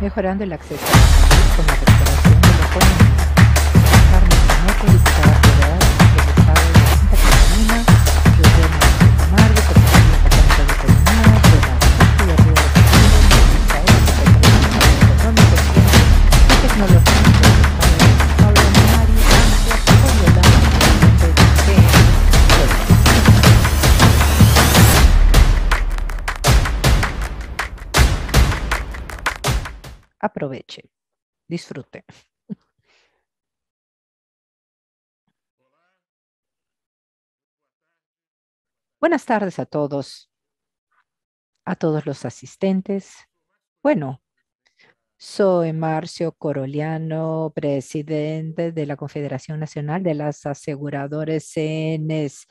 mejorando el acceso a la salud con la restauración de los jóvenes. Disfrute. Buenas tardes a todos, a todos los asistentes. Bueno, soy Marcio Coroliano, presidente de la Confederación Nacional de las Aseguradoras CNSEC.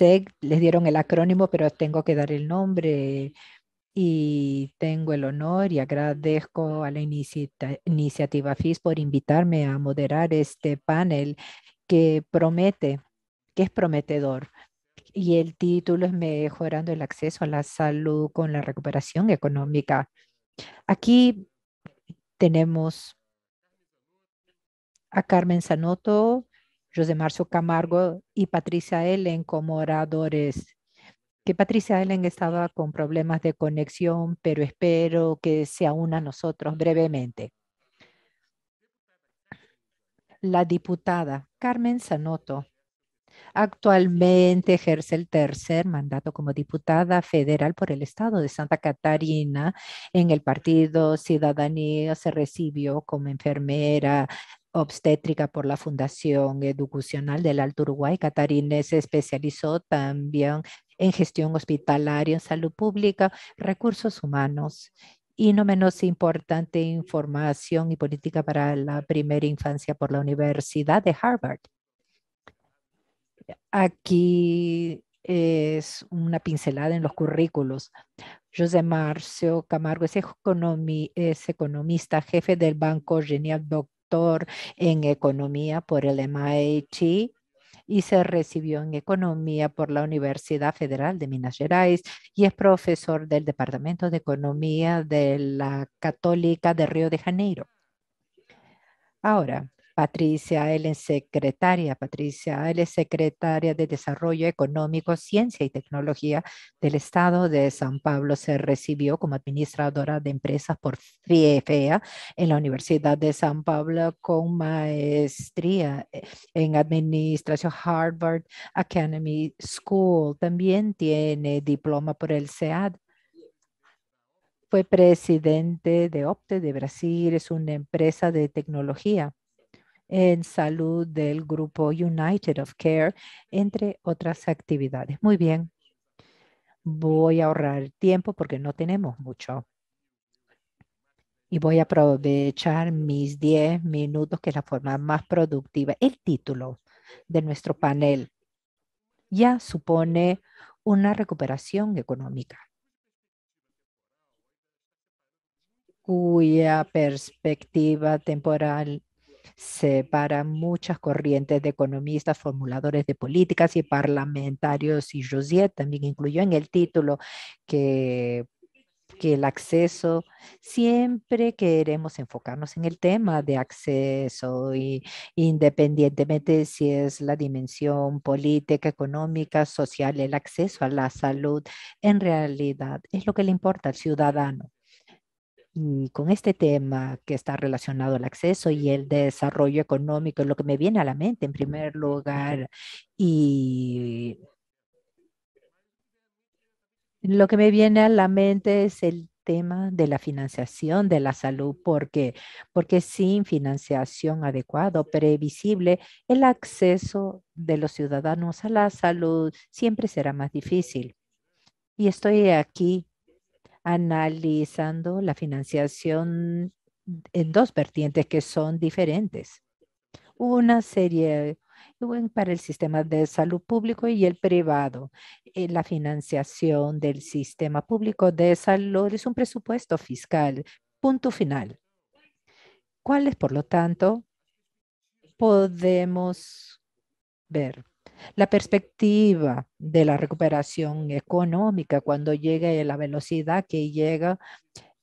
E Les dieron el acrónimo, pero tengo que dar el nombre y tengo el honor y agradezco a la iniciativa FIS por invitarme a moderar este panel que promete, que es prometedor. Y el título es Mejorando el acceso a la salud con la recuperación económica. Aquí tenemos a Carmen Sanoto, José Marcio Camargo y Patricia Ellen como oradores que Patricia Allen estaba con problemas de conexión, pero espero que se una a nosotros brevemente. La diputada Carmen Sanoto Actualmente ejerce el tercer mandato como diputada federal por el estado de Santa Catarina. En el partido Ciudadanía se recibió como enfermera obstétrica por la Fundación Educacional del Alto Uruguay. Catarina se especializó también en gestión hospitalaria, en salud pública, recursos humanos y no menos importante, información y política para la primera infancia por la Universidad de Harvard. Aquí es una pincelada en los currículos. José Marcio Camargo es, es economista jefe del Banco Genial Doctor en Economía por el MIT y se recibió en Economía por la Universidad Federal de Minas Gerais y es profesor del Departamento de Economía de la Católica de Río de Janeiro. Ahora, Patricia es secretaria. Patricia es secretaria de Desarrollo Económico, Ciencia y Tecnología del Estado de San Pablo. Se recibió como administradora de empresas por FIEFEA e en la Universidad de San Pablo con maestría eh, en administración Harvard Academy School. También tiene diploma por el SEAD fue presidente de Opte de Brasil, es una empresa de tecnología en salud del grupo United of Care, entre otras actividades. Muy bien. Voy a ahorrar tiempo porque no tenemos mucho. Y voy a aprovechar mis 10 minutos, que es la forma más productiva. El título de nuestro panel ya supone una recuperación económica cuya perspectiva temporal separa muchas corrientes de economistas, formuladores de políticas y parlamentarios. Y José también incluyó en el título que que el acceso, siempre queremos enfocarnos en el tema de acceso y independientemente si es la dimensión política, económica, social, el acceso a la salud, en realidad es lo que le importa al ciudadano con este tema que está relacionado al acceso y el desarrollo económico, lo que me viene a la mente en primer lugar y lo que me viene a la mente es el tema de la financiación de la salud, porque, porque sin financiación adecuada, previsible, el acceso de los ciudadanos a la salud siempre será más difícil. Y estoy aquí analizando la financiación en dos vertientes que son diferentes. Una serie para el sistema de salud público y el privado. Eh, la financiación del sistema público de salud es un presupuesto fiscal. Punto final. ¿Cuáles, por lo tanto, podemos ver? La perspectiva de la recuperación económica cuando llegue a la velocidad que llega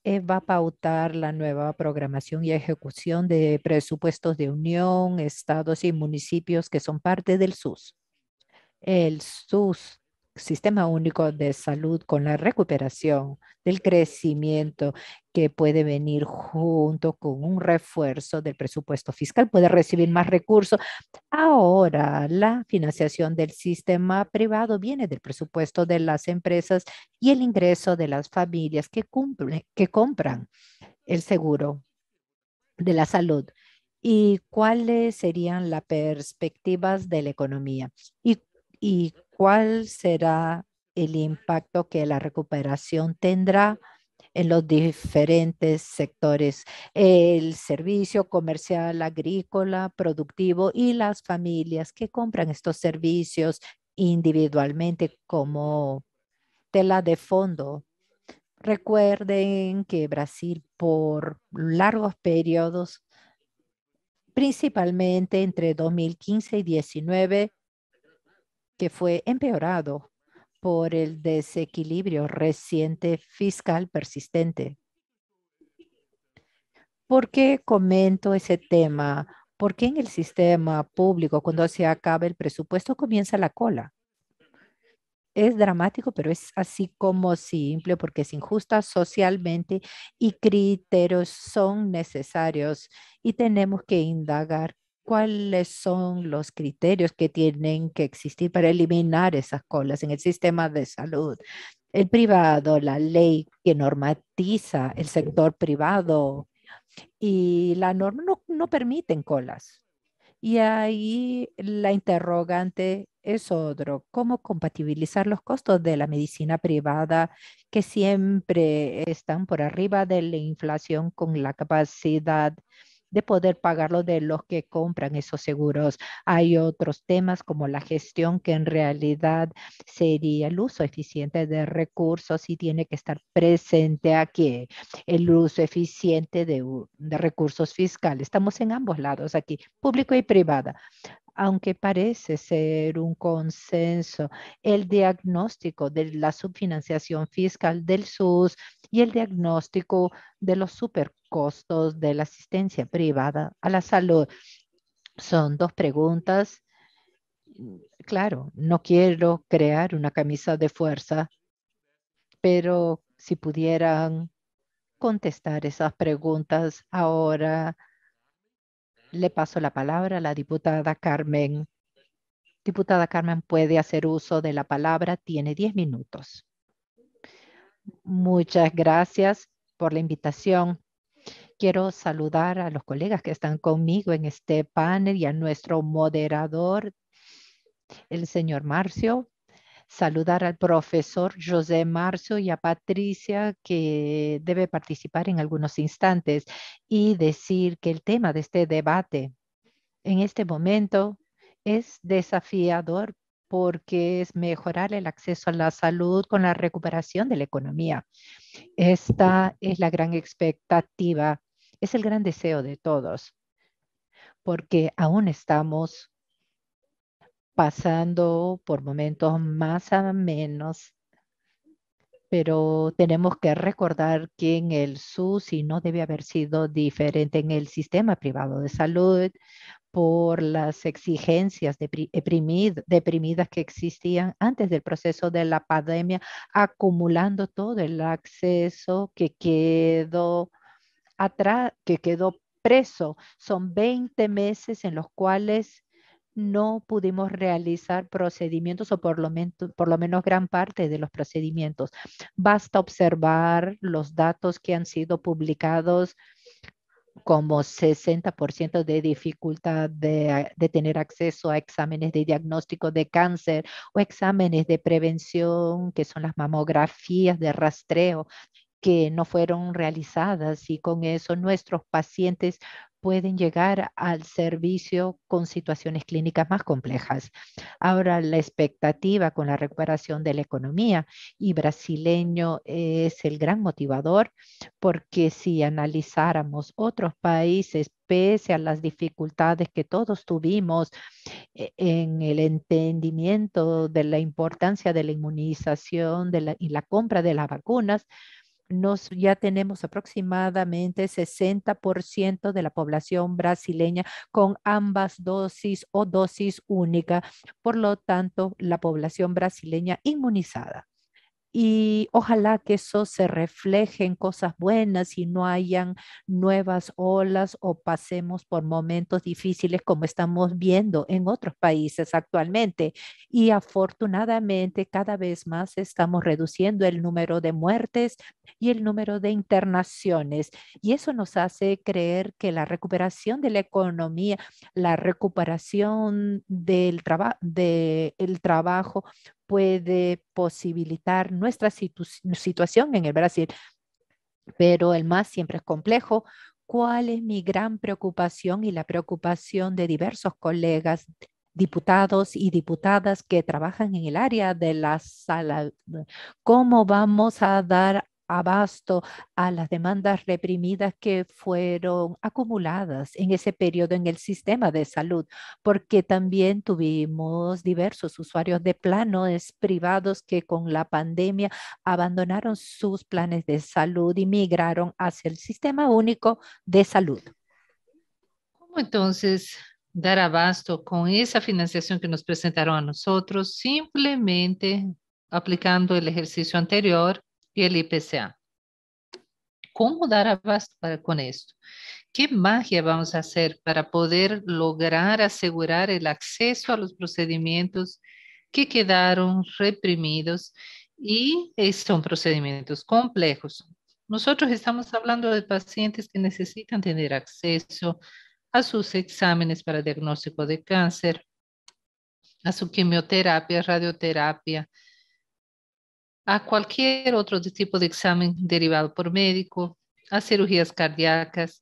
eh, va a pautar la nueva programación y ejecución de presupuestos de unión, estados y municipios que son parte del SUS. El SUS sistema único de salud con la recuperación del crecimiento que puede venir junto con un refuerzo del presupuesto fiscal, puede recibir más recursos. Ahora, la financiación del sistema privado viene del presupuesto de las empresas y el ingreso de las familias que, que compran el seguro de la salud y cuáles serían las perspectivas de la economía y, y cuál será el impacto que la recuperación tendrá en los diferentes sectores, el servicio comercial, agrícola, productivo y las familias que compran estos servicios individualmente como tela de fondo. Recuerden que Brasil por largos periodos, principalmente entre 2015 y 2019, que fue empeorado por el desequilibrio reciente fiscal persistente. ¿Por qué comento ese tema? Porque en el sistema público, cuando se acaba el presupuesto, comienza la cola. Es dramático, pero es así como simple, porque es injusta socialmente y criterios son necesarios y tenemos que indagar cuáles son los criterios que tienen que existir para eliminar esas colas en el sistema de salud. El privado, la ley que normatiza el sector privado y la norma no, no permiten colas. Y ahí la interrogante es otro, cómo compatibilizar los costos de la medicina privada que siempre están por arriba de la inflación con la capacidad de poder pagarlo de los que compran esos seguros. Hay otros temas como la gestión que en realidad sería el uso eficiente de recursos y tiene que estar presente aquí, el uso eficiente de, recursos fiscales. Estamos en ambos lados aquí, público y privada aunque parece ser un consenso, el diagnóstico de la subfinanciación fiscal del SUS y el diagnóstico de los supercostos de la asistencia privada a la salud. Son dos preguntas. Claro, no quiero crear una camisa de fuerza, pero si pudieran contestar esas preguntas ahora, le paso la palabra a la diputada Carmen. Diputada Carmen puede hacer uso de la palabra, tiene 10 minutos. Muchas gracias por la invitación. Quiero saludar a los colegas que están conmigo en este panel y a nuestro moderador, el señor Marcio. Saludar al profesor José Marcio y a Patricia, que debe participar en algunos instantes, y decir que el tema de este debate en este momento es desafiador porque es mejorar el acceso a la salud con la recuperación de la economía. Esta es la gran expectativa, es el gran deseo de todos, porque aún estamos pasando por momentos más o menos, pero tenemos que recordar que en el SUSI no debe haber sido diferente en el sistema privado de salud, por las exigencias deprimidas que existían antes del proceso de la pandemia, acumulando todo el acceso que quedó atrás, que quedó preso. Son 20 meses en los cuales no pudimos realizar procedimientos o por lo, menos, por lo menos gran parte de los procedimientos. Basta observar los datos que han sido publicados como 60% de dificultad de, tener acceso a exámenes de diagnóstico de cáncer o exámenes de prevención, que son las mamografías de rastreo, que no fueron realizadas y con eso nuestros pacientes pueden llegar al servicio con situaciones clínicas más complejas. Ahora, la expectativa con la recuperación de la economía y brasileño es el gran motivador porque si analizáramos otros países, pese a las dificultades que todos tuvimos e-, en el entendimiento de la importancia de la inmunización y la compra de las vacunas, nos, ya tenemos aproximadamente 60% de la población brasileña con ambas dosis o dosis única. Por lo tanto, la población brasileña inmunizada y ojalá que eso se refleje en cosas buenas y no hayan nuevas olas o pasemos por momentos difíciles como estamos viendo en otros países actualmente. Y afortunadamente cada vez más estamos reduciendo el número de muertes y el número de internaciones. Y eso nos hace creer que la recuperación de la economía, la recuperación del, trabajo del trabajo puede posibilitar nuestra situación en el Brasil, pero el más siempre es complejo. ¿Cuál es mi gran preocupación y la preocupación de diversos colegas diputados y diputadas que trabajan en el área de la sala? ¿Cómo vamos a dar abasto a las demandas reprimidas que fueron acumuladas en ese periodo en el sistema de salud, porque también tuvimos diversos usuarios de planos privados que con la pandemia abandonaron sus planes de salud y migraron hacia el sistema único de salud. ¿Cómo entonces dar abasto con esa financiación que nos presentaron a nosotros simplemente aplicando el ejercicio anterior y el IPCA. ¿Cómo dar abasto para, con esto? ¿Qué magia vamos a hacer para poder lograr asegurar el acceso a los procedimientos que quedaron reprimidos y son procedimientos complejos? Nosotros estamos hablando de pacientes que necesitan tener acceso a sus exámenes para diagnóstico de cáncer, a su quimioterapia, radioterapia, a cualquier otro tipo de examen derivado por médico, a cirugías cardíacas.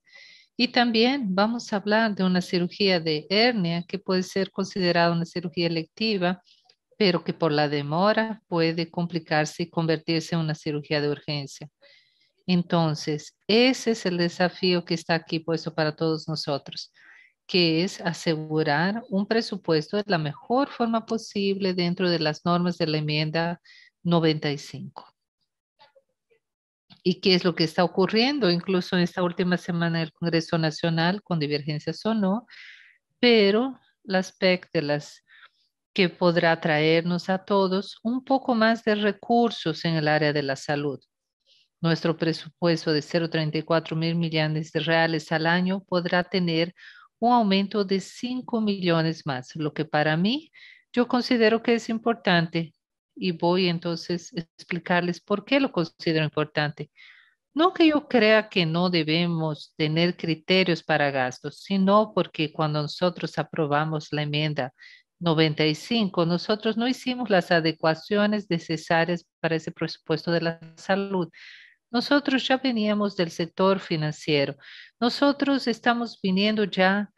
Y también vamos a hablar de una cirugía de hernia que puede ser considerada una cirugía electiva, pero que por la demora puede complicarse y convertirse en una cirugía de urgencia. Entonces, ese es el desafío que está aquí puesto para todos nosotros, que es asegurar un presupuesto de la mejor forma posible dentro de las normas de la enmienda 95. ¿Y qué es lo que está ocurriendo? Incluso en esta última semana del Congreso Nacional, con divergencias o no, pero las PEC de las que podrá traernos a todos un poco más de recursos en el área de la salud. Nuestro presupuesto de 0,34 mil millones de reales al año podrá tener un aumento de 5 millones más, lo que para mí yo considero que es importante y voy entonces a explicarles por qué lo considero importante. No que yo crea que no debemos tener criterios para gastos, sino porque cuando nosotros aprobamos la enmienda 95, nosotros no hicimos las adecuaciones necesarias para ese presupuesto de la salud. Nosotros ya veníamos del sector financiero. Nosotros estamos viniendo ya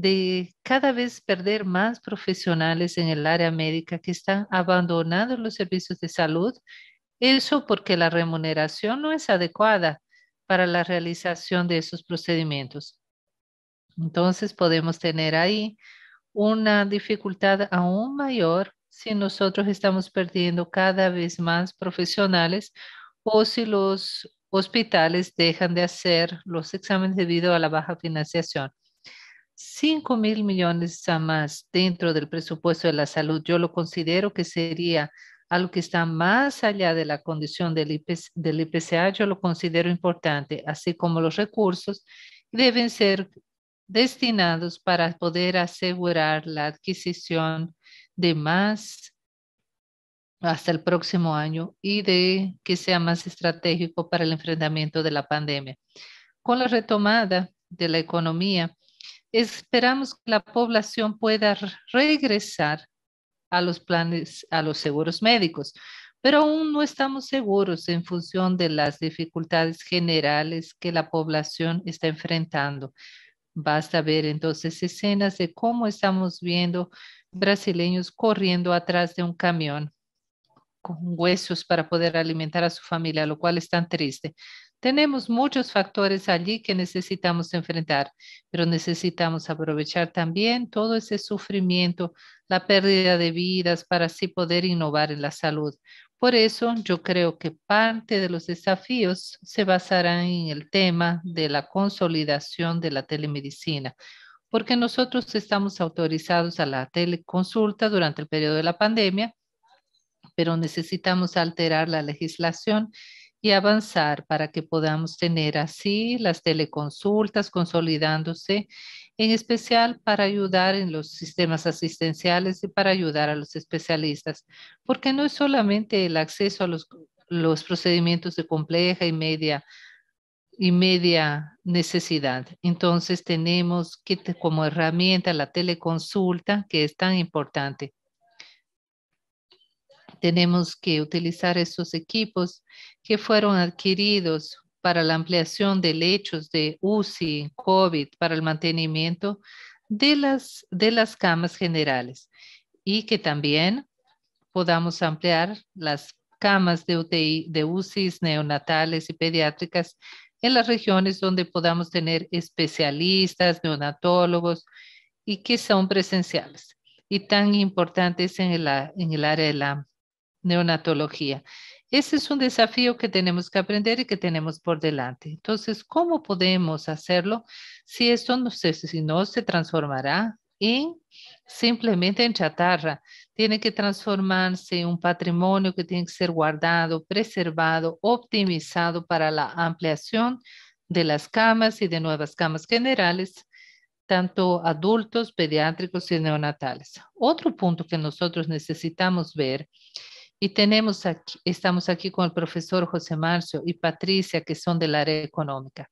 de cada vez perder más profesionales en el área médica que están abandonando los servicios de salud, eso porque la remuneración no es adecuada para la realización de esos procedimientos. Entonces podemos tener ahí una dificultad aún mayor si nosotros estamos perdiendo cada vez más profesionales o si los hospitales dejan de hacer los exámenes debido a la baja financiación. 5 mil millones a más dentro del presupuesto de la salud. Yo lo considero que sería algo que está más allá de la condición del, del IPCA, yo lo considero importante, así como los recursos deben ser destinados para poder asegurar la adquisición de más hasta el próximo año y de que sea más estratégico para el enfrentamiento de la pandemia. Con la retomada de la economía, Esperamos que la población pueda regresar a los planes, a los seguros médicos, pero aún no estamos seguros en función de las dificultades generales que la población está enfrentando. Basta ver entonces escenas de cómo estamos viendo brasileños corriendo atrás de un camión con huesos para poder alimentar a su familia, lo cual es tan triste. Tenemos muchos factores allí que necesitamos enfrentar, pero necesitamos aprovechar también todo ese sufrimiento, la pérdida de vidas para así poder innovar en la salud. Por eso yo creo que parte de los desafíos se basarán en el tema de la consolidación de la telemedicina, porque nosotros estamos autorizados a la teleconsulta durante el periodo de la pandemia, pero necesitamos alterar la legislación y avanzar para que podamos tener así las teleconsultas consolidándose, en especial para ayudar en los sistemas asistenciales y para ayudar a los especialistas, porque no es solamente el acceso a los, procedimientos de compleja y media y media necesidad. Entonces tenemos que como herramienta la teleconsulta que es tan importante tenemos que utilizar esos equipos que fueron adquiridos para la ampliación de lechos de UCI, COVID, para el mantenimiento de las, de las camas generales y que también podamos ampliar las camas de, UTI, de UCIs neonatales y pediátricas en las regiones donde podamos tener especialistas, neonatólogos y que son presenciales y tan importantes en el, en el área de la neonatología. Ese es un desafío que tenemos que aprender y que tenemos por delante. Entonces, ¿cómo podemos hacerlo si esto no se, transformará en simplemente en chatarra? Tiene que transformarse en un patrimonio que tiene que ser guardado, preservado, optimizado para la ampliación de las camas y de nuevas camas generales tanto adultos, pediátricos y neonatales. Otro punto que nosotros necesitamos ver y tenemos aquí, estamos aquí con el profesor José Marcio y Patricia, que son del área económica.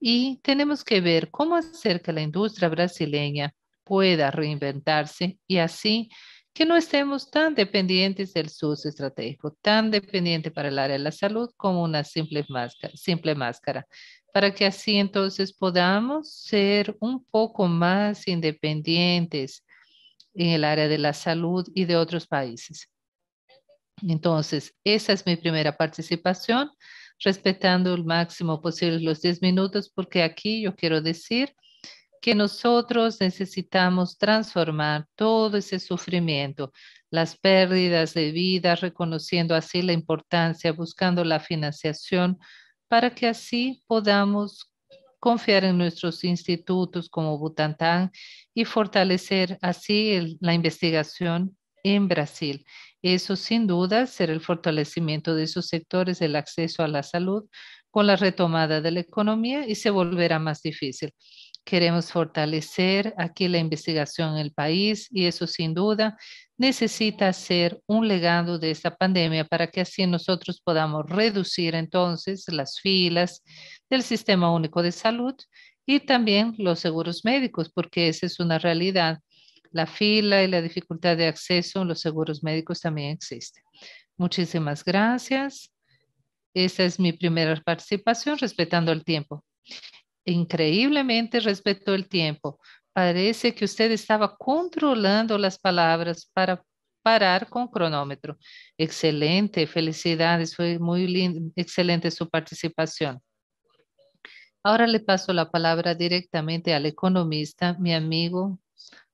Y tenemos que ver cómo hacer que la industria brasileña pueda reinventarse y así que no estemos tan dependientes del sur estratégico, tan dependiente para el área de la salud como una simple máscara, simple máscara, para que así entonces podamos ser un poco más independientes en el área de la salud y de otros países. Entonces, esa es mi primera participación, respetando el máximo posible los 10 minutos, porque aquí yo quiero decir que nosotros necesitamos transformar todo ese sufrimiento, las pérdidas de vida, reconociendo así la importancia, buscando la financiación, para que así podamos confiar en nuestros institutos como Butantan y fortalecer así la investigación en Brasil. Eso sin duda será el fortalecimiento de esos sectores del acceso a la salud con la retomada de la economía y se volverá más difícil. Queremos fortalecer aquí la investigación en el país y eso sin duda necesita ser un legado de esta pandemia para que así nosotros podamos reducir entonces las filas del Sistema Único de Salud y también los seguros médicos, porque esa es una realidad la fila y la dificultad de acceso en los seguros médicos también existe. Muchísimas gracias. Esta es mi primera participación respetando el tiempo. Increíblemente respetó el tiempo. Parece que usted estaba controlando las palabras para parar con cronómetro. Excelente, felicidades, fue muy lindo, excelente su participación. Ahora le paso la palabra directamente al economista, mi amigo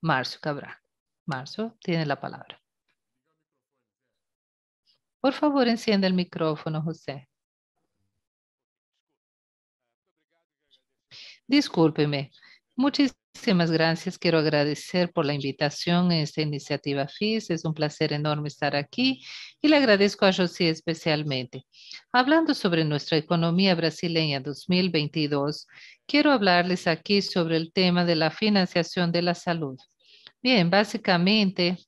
Marzo Cabral. Marcio, tiene la palabra. Por favor, encienda el micrófono, José. Discúlpeme. Muchísimas gracias. Quiero agradecer por la invitación a esta iniciativa FIS. Es un placer enorme estar aquí y le agradezco a José especialmente. Hablando sobre nuestra economía brasileña 2022, quiero hablarles aquí sobre el tema de la financiación de la salud. Bien, básicamente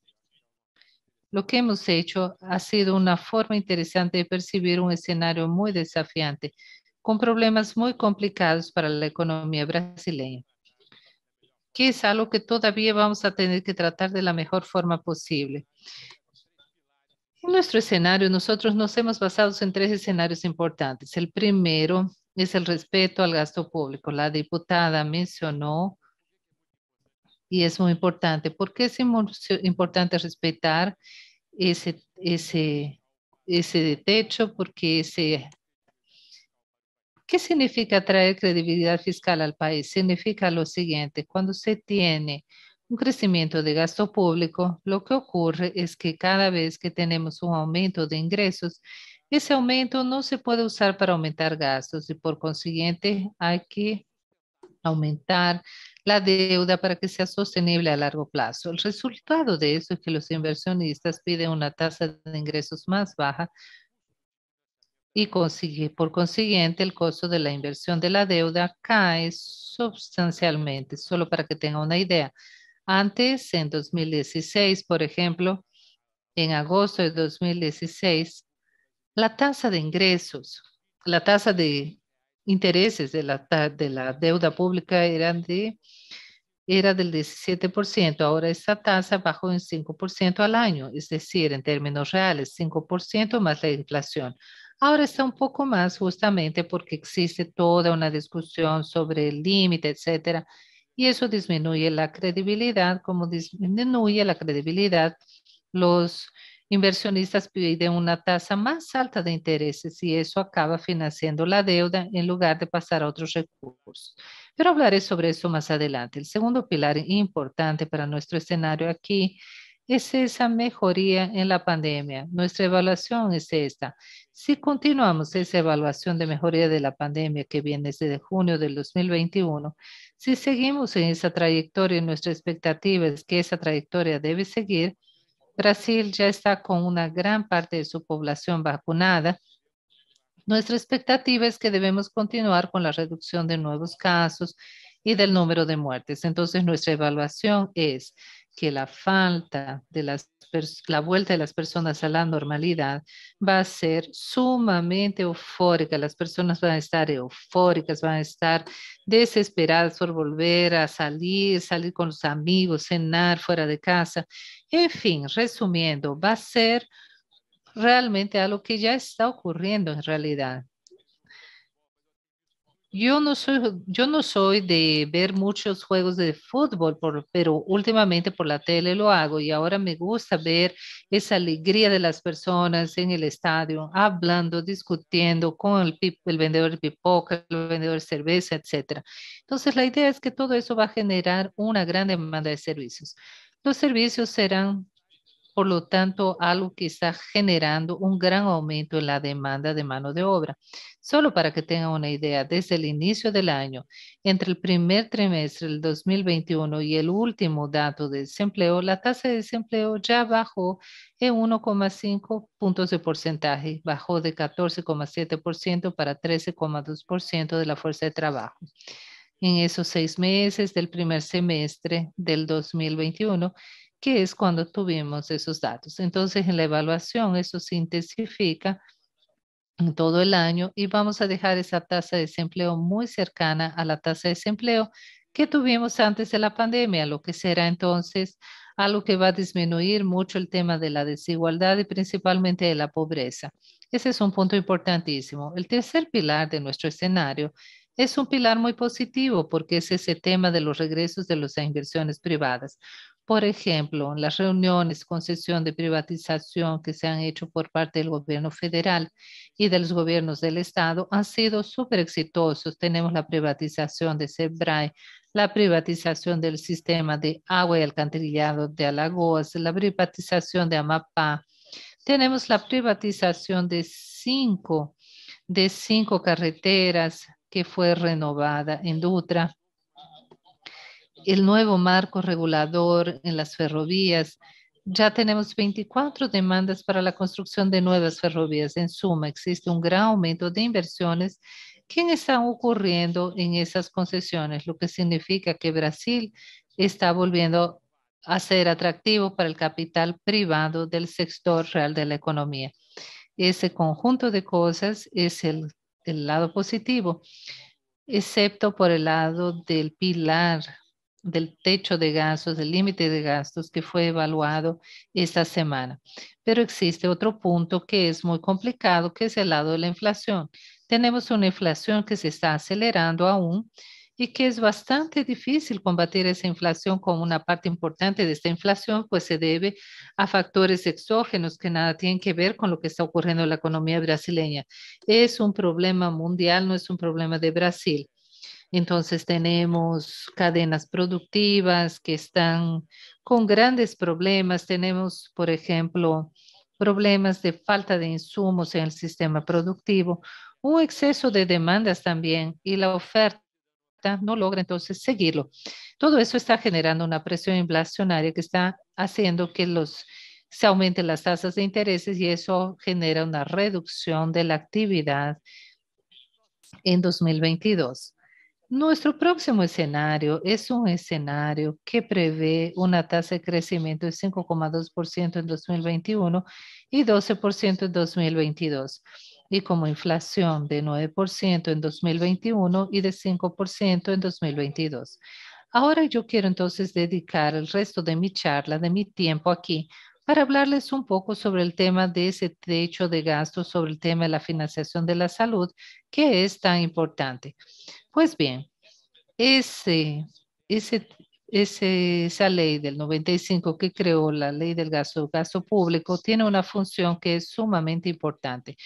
lo que hemos hecho ha sido una forma interesante de percibir un escenario muy desafiante, con problemas muy complicados para la economía brasileña, que es algo que todavía vamos a tener que tratar de la mejor forma posible. En nuestro escenario, nosotros nos hemos basado en tres escenarios importantes. El primero es el respeto al gasto público. La diputada mencionó y es muy importante. porque qué es importante respetar ese, ese, ese techo? Porque ese... ¿Qué significa traer credibilidad fiscal al país? Significa lo siguiente, cuando se tiene un crecimiento de gasto público, lo que ocurre es que cada vez que tenemos un aumento de ingresos, ese aumento no se puede usar para aumentar gastos y por consiguiente hay que aumentar la deuda para que sea sostenible a largo plazo. El resultado de eso es que los inversionistas piden una tasa de ingresos más baja y consigue, por consiguiente el costo de la inversión de la deuda cae sustancialmente. Solo para que tenga una idea, antes en 2016, por ejemplo, en agosto de 2016, la tasa de ingresos, la tasa de intereses de la, de la deuda pública eran de, era del 17%, ahora esta tasa bajó en 5% al año, es decir, en términos reales, 5% más la inflación. Ahora está un poco más justamente porque existe toda una discusión sobre el límite, etcétera, y eso disminuye la credibilidad, como disminuye la credibilidad los Inversionistas piden una tasa más alta de intereses y eso acaba financiando la deuda en lugar de pasar a otros recursos. Pero hablaré sobre eso más adelante. El segundo pilar importante para nuestro escenario aquí es esa mejoría en la pandemia. Nuestra evaluación es esta. Si continuamos esa evaluación de mejoría de la pandemia que viene desde junio del 2021, si seguimos en esa trayectoria, nuestra expectativa es que esa trayectoria debe seguir, Brasil ya está con una gran parte de su población vacunada. Nuestra expectativa es que debemos continuar con la reducción de nuevos casos y del número de muertes. Entonces, nuestra evaluación es que la falta de las la vuelta de las personas a la normalidad va a ser sumamente eufórica. Las personas van a estar eufóricas, van a estar desesperadas por volver a salir, salir con los amigos, cenar fuera de casa. En fin, resumiendo, va a ser realmente algo que ya está ocurriendo en realidad. Yo no soy, yo no soy de ver muchos juegos de fútbol, pero últimamente por la tele lo hago y ahora me gusta ver esa alegría de las personas en el estadio, hablando, discutiendo con el, vendedor de pipoca, el vendedor de cerveza, etc. Entonces, la idea es que todo eso va a generar una gran demanda de servicios. Los servicios serán por lo tanto, algo que está generando un gran aumento en la demanda de mano de obra. Solo para que tengan una idea, desde el inicio del año, entre el primer trimestre del 2021 y el último dato de desempleo, la tasa de desempleo ya bajó en 1,5 puntos de porcentaje, bajó de 14,7% para 13,2% de la fuerza de trabajo en esos seis meses del primer semestre del 2021 que es cuando tuvimos esos datos. Entonces, en la evaluación eso se intensifica en todo el año y vamos a dejar esa tasa de desempleo muy cercana a la tasa de desempleo que tuvimos antes de la pandemia, lo que será entonces algo que va a disminuir mucho el tema de la desigualdad y principalmente de la pobreza. Ese es un punto importantísimo. El tercer pilar de nuestro escenario es un pilar muy positivo porque es ese tema de los regresos de las inversiones privadas. Por ejemplo, las reuniones, concesión de privatización que se han hecho por parte del gobierno federal y de los gobiernos del estado han sido súper exitosos. Tenemos la privatización de SEBRAE, la privatización del sistema de agua y alcantarillado de Alagoas, la privatización de Amapá. Tenemos la privatización de cinco, de cinco carreteras que fue renovada en Dutra el nuevo marco regulador en las ferrovías. Ya tenemos 24 demandas para la construcción de nuevas ferrovías. En suma, existe un gran aumento de inversiones que están ocurriendo en esas concesiones, lo que significa que Brasil está volviendo a ser atractivo para el capital privado del sector real de la economía. Ese conjunto de cosas es el, el lado positivo, excepto por el lado del pilar del techo de gastos, del límite de gastos que fue evaluado esta semana. Pero existe otro punto que es muy complicado, que es el lado de la inflación. Tenemos una inflación que se está acelerando aún y que es bastante difícil combatir esa inflación como una parte importante de esta inflación, pues se debe a factores exógenos que nada tienen que ver con lo que está ocurriendo en la economía brasileña. Es un problema mundial, no es un problema de Brasil. Entonces tenemos cadenas productivas que están con grandes problemas. Tenemos, por ejemplo, problemas de falta de insumos en el sistema productivo, un exceso de demandas también y la oferta no logra entonces seguirlo. Todo eso está generando una presión inflacionaria que está haciendo que se aumenten las tasas de intereses y eso genera una reducción de la actividad en 2022. Nuestro próximo escenario es un escenario que prevé una tasa de crecimiento de 5,2% en 2021 y 12% en 2022, y como inflación de 9% en 2021 y de 5% en 2022. Ahora yo quiero entonces dedicar el resto de mi charla, de mi tiempo aquí, para hablarles un poco sobre el tema de ese techo de gasto, sobre el tema de la financiación de la salud, que es tan importante. Pues bien, ese, ese, esa ley del 95 que creó la ley del gasto, gasto público tiene una función que es sumamente importante.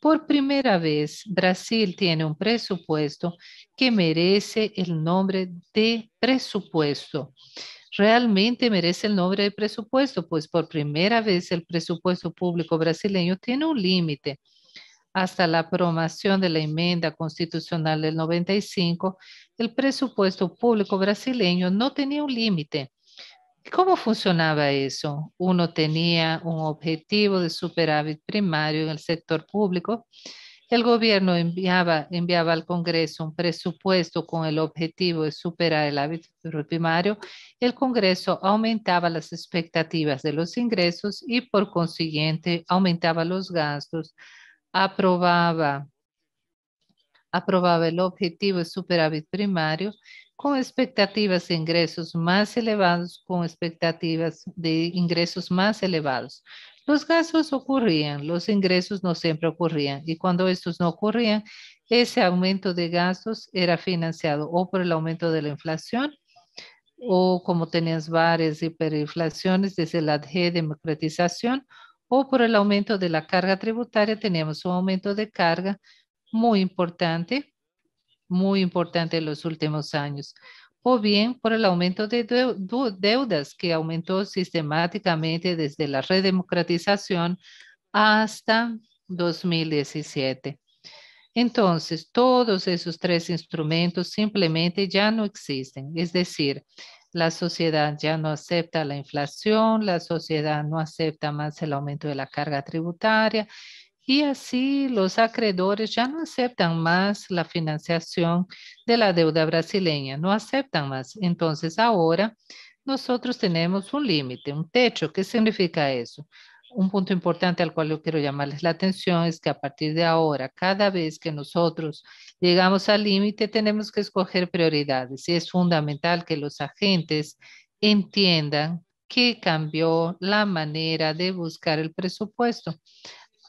Por primera vez, Brasil tiene un presupuesto que merece el nombre de presupuesto realmente merece el nombre de presupuesto, pues por primera vez el presupuesto público brasileño tiene un límite. Hasta la aprobación de la enmienda constitucional del 95, el presupuesto público brasileño no tenía un límite. ¿Cómo funcionaba eso? Uno tenía un objetivo de superávit primario en el sector público el gobierno enviaba, enviaba al Congreso un presupuesto con el objetivo de superar el hábito primario, el Congreso aumentaba las expectativas de los ingresos y por consiguiente aumentaba los gastos, aprobaba, aprobaba el objetivo de superávit primario con expectativas de ingresos más elevados, con expectativas de ingresos más elevados. Los gastos ocurrían, los ingresos no siempre ocurrían y cuando estos no ocurrían, ese aumento de gastos era financiado o por el aumento de la inflación o como tenías varias hiperinflaciones desde la democratización o por el aumento de la carga tributaria, teníamos un aumento de carga muy importante, muy importante en los últimos años o bien por el aumento de deudas que aumentó sistemáticamente desde la redemocratización hasta 2017. Entonces, todos esos tres instrumentos simplemente ya no existen. Es decir, la sociedad ya no acepta la inflación, la sociedad no acepta más el aumento de la carga tributaria y así los acreedores ya no aceptan más la financiación de la deuda brasileña, no aceptan más. Entonces ahora nosotros tenemos un límite, un techo. ¿Qué significa eso? Un punto importante al cual yo quiero llamarles la atención es que a partir de ahora, cada vez que nosotros llegamos al límite, tenemos que escoger prioridades y es fundamental que los agentes entiendan que cambió la manera de buscar el presupuesto.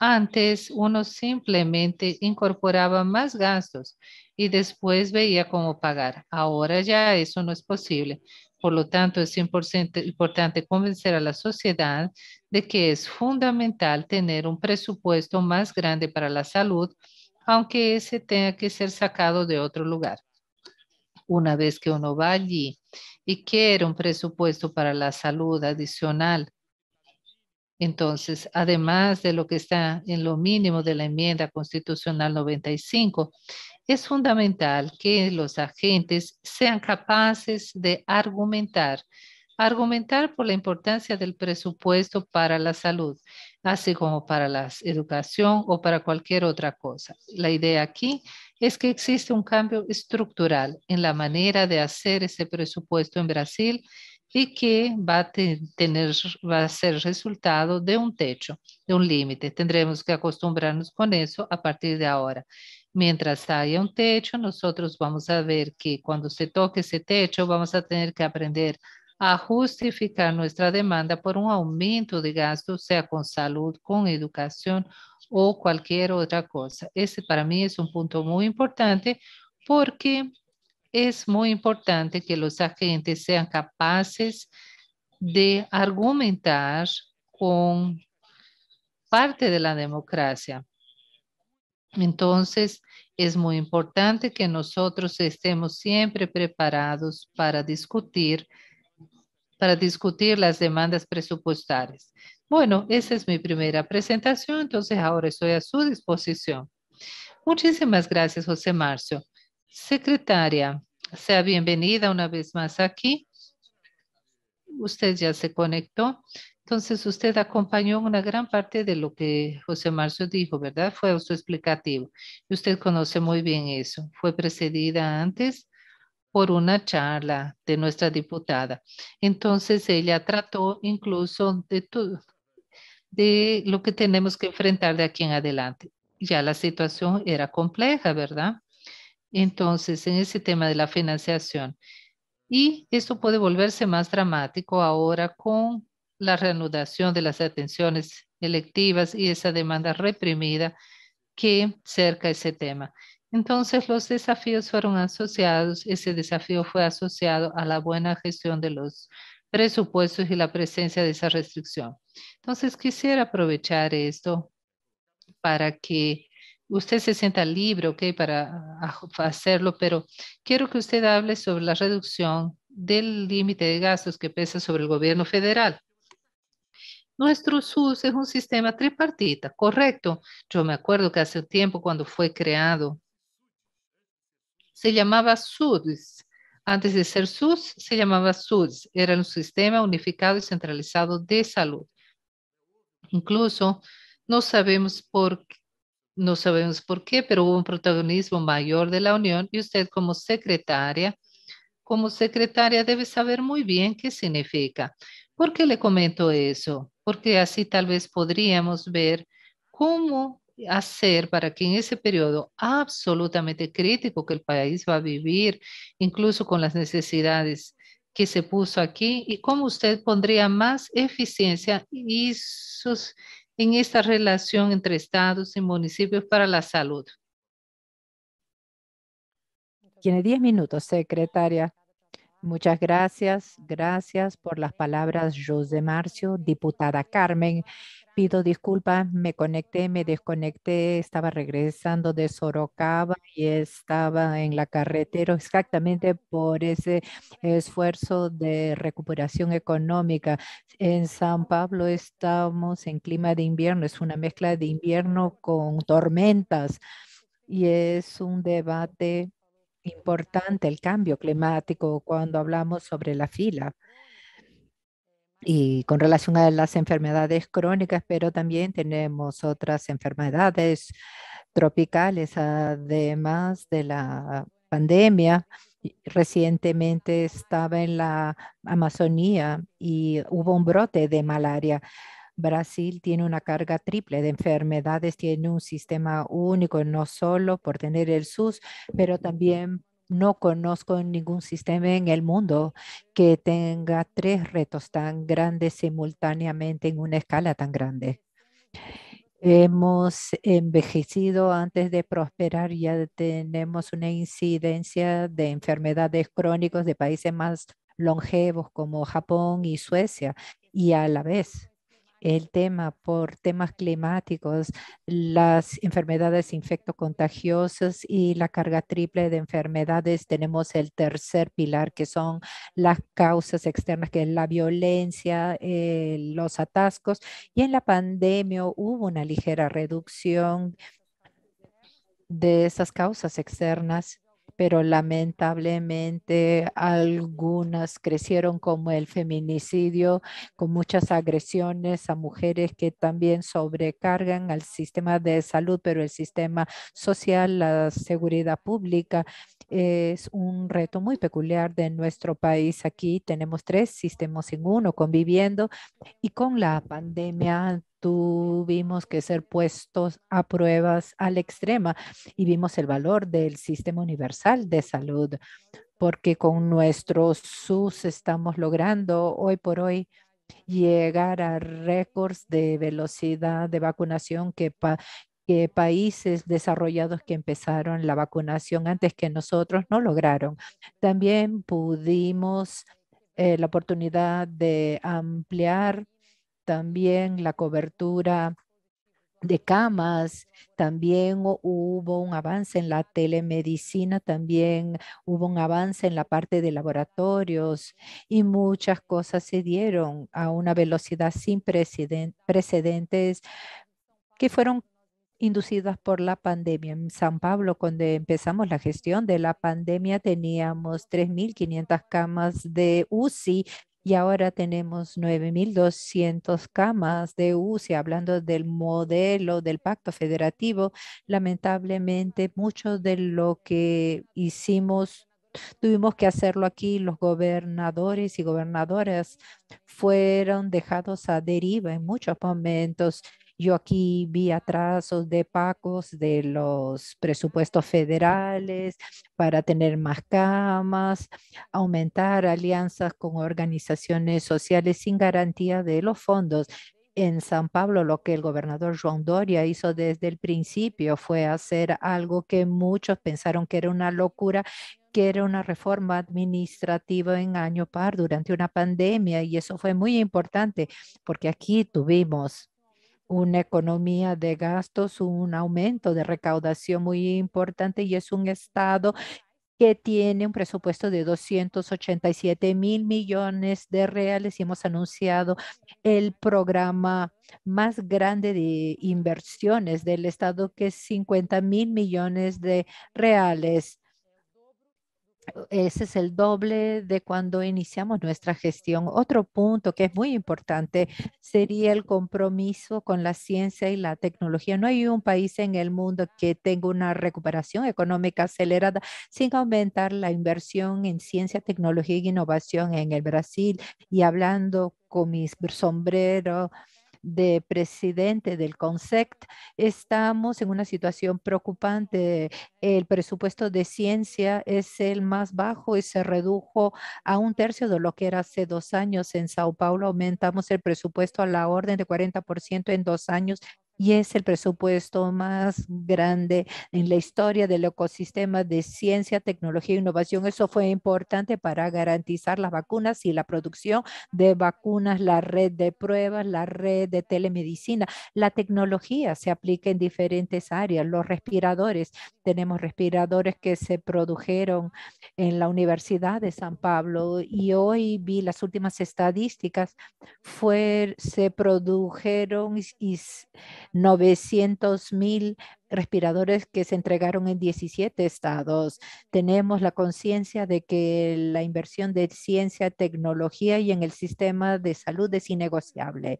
Antes uno simplemente incorporaba más gastos y después veía cómo pagar. Ahora ya eso no es posible. Por lo tanto, es importante convencer a la sociedad de que es fundamental tener un presupuesto más grande para la salud, aunque ese tenga que ser sacado de otro lugar. Una vez que uno va allí y quiere un presupuesto para la salud adicional entonces, además de lo que está en lo mínimo de la enmienda constitucional 95, es fundamental que los agentes sean capaces de argumentar, argumentar por la importancia del presupuesto para la salud, así como para la educación o para cualquier otra cosa. La idea aquí es que existe un cambio estructural en la manera de hacer ese presupuesto en Brasil y que va a, tener, va a ser resultado de un techo, de un límite. Tendremos que acostumbrarnos con eso a partir de ahora. Mientras haya un techo, nosotros vamos a ver que cuando se toque ese techo, vamos a tener que aprender a justificar nuestra demanda por un aumento de gastos, sea con salud, con educación o cualquier otra cosa. Ese para mí es un punto muy importante porque es muy importante que los agentes sean capaces de argumentar con parte de la democracia. Entonces, es muy importante que nosotros estemos siempre preparados para discutir, para discutir las demandas presupuestarias. Bueno, esa es mi primera presentación, entonces ahora estoy a su disposición. Muchísimas gracias, José Marcio. Secretaria, sea bienvenida una vez más aquí. Usted ya se conectó. Entonces, usted acompañó una gran parte de lo que José marzo dijo, ¿verdad? Fue explicativo Y usted conoce muy bien eso. Fue precedida antes por una charla de nuestra diputada. Entonces, ella trató incluso de todo, de lo que tenemos que enfrentar de aquí en adelante. Ya la situación era compleja, ¿verdad? entonces en ese tema de la financiación. Y esto puede volverse más dramático ahora con la reanudación de las atenciones electivas y esa demanda reprimida que cerca ese tema. Entonces, los desafíos fueron asociados, ese desafío fue asociado a la buena gestión de los presupuestos y la presencia de esa restricción. Entonces, quisiera aprovechar esto para que usted se sienta libre, ¿ok? Ah, para hacerlo, pero quiero que usted hable sobre la reducción del límite de gastos que pesa sobre el gobierno federal. Nuestro SUS es un sistema tripartita, correcto. Yo me acuerdo que hace tiempo cuando fue creado, se llamaba SUS. Antes de ser SUS, se llamaba SUS. Era un sistema unificado y centralizado de salud. Incluso no sabemos por qué. No sabemos por qué, pero hubo un protagonismo mayor de la Unión y usted como secretaria, como secretaria debe saber muy bien qué significa. ¿Por qué le comento eso? Porque así tal vez podríamos ver cómo hacer para que en ese periodo absolutamente crítico que el país va a vivir, incluso con las necesidades que se puso aquí, y cómo usted pondría más eficiencia y sus en esta relación entre estados y municipios para la salud. Tiene diez minutos, secretaria. Muchas gracias, gracias por las palabras, José Marcio, diputada Carmen. Pido disculpas, me conecté, me desconecté, estaba regresando de Sorocaba y estaba en la carretera exactamente por ese esfuerzo de recuperación económica. En San Pablo estamos en clima de invierno, es una mezcla de invierno con tormentas y es un debate importante el cambio climático cuando hablamos sobre la fila y con relación a las enfermedades crónicas, pero también tenemos otras enfermedades tropicales, además de la pandemia. Recientemente estaba en la Amazonía y hubo un brote de malaria. Brasil tiene una carga triple de enfermedades, tiene un sistema único, no solo por tener el SUS, pero también no conozco ningún sistema en el mundo que tenga tres retos tan grandes simultáneamente en una escala tan grande. Hemos envejecido antes de prosperar, ya tenemos una incidencia de enfermedades crónicas de países más longevos como Japón y Suecia y a la vez el tema por temas climáticos, las enfermedades infectocontagiosas y la carga triple de enfermedades. Tenemos el tercer pilar, que son las causas externas, que es la violencia, eh, los atascos. Y en la pandemia hubo una ligera reducción de esas causas externas pero lamentablemente algunas crecieron como el feminicidio, con muchas agresiones a mujeres que también sobrecargan al sistema de salud, pero el sistema social, la seguridad pública es un reto muy peculiar de nuestro país. Aquí tenemos tres sistemas en uno conviviendo y con la pandemia tuvimos que ser puestos a pruebas al extrema y vimos el valor del sistema universal de salud, porque con nuestro SUS estamos logrando hoy por hoy llegar a récords de velocidad de vacunación que, países desarrollados que empezaron la vacunación antes que nosotros no lograron. También pudimos eh, la oportunidad de ampliar también la cobertura de camas, también hubo un avance en la telemedicina, también hubo un avance en la parte de laboratorios y muchas cosas se dieron a una velocidad sin precedentes que fueron inducidas por la pandemia. En San Pablo, cuando empezamos la gestión de la pandemia, teníamos 3.500 camas de UCI y ahora tenemos 9.200 camas de UCI. Hablando del modelo del pacto federativo, lamentablemente mucho de lo que hicimos tuvimos que hacerlo aquí. Los gobernadores y gobernadoras fueron dejados a deriva en muchos momentos yo aquí vi atrasos de pagos de los presupuestos federales para tener más camas, aumentar alianzas con organizaciones sociales sin garantía de los fondos en San Pablo lo que el gobernador Joan Doria hizo desde el principio fue hacer algo que muchos pensaron que era una locura, que era una reforma administrativa en año par durante una pandemia y eso fue muy importante porque aquí tuvimos una economía de gastos, un aumento de recaudación muy importante y es un Estado que tiene un presupuesto de 287 mil millones de reales y hemos anunciado el programa más grande de inversiones del Estado que es 50 mil millones de reales. Ese es el doble de cuando iniciamos nuestra gestión. Otro punto que es muy importante sería el compromiso con la ciencia y la tecnología. No hay un país en el mundo que tenga una recuperación económica acelerada sin aumentar la inversión en ciencia, tecnología e innovación en el Brasil. Y hablando con mis sombreros, de presidente del CONSECT, estamos en una situación preocupante. El presupuesto de ciencia es el más bajo y se redujo a un tercio de lo que era hace dos años. En Sao Paulo aumentamos el presupuesto a la orden de 40% en dos años y es el presupuesto más grande en la historia del ecosistema de ciencia, tecnología e innovación. Eso fue importante para garantizar las vacunas y la producción de vacunas, la red de pruebas, la red de telemedicina. La tecnología se aplica en diferentes áreas. Los respiradores, tenemos respiradores que se produjeron en la Universidad de San Pablo y hoy vi las últimas estadísticas, fue, se produjeron 900 mil respiradores que se entregaron en 17 estados. Tenemos la conciencia de que la inversión de ciencia, tecnología y en el sistema de salud es innegociable.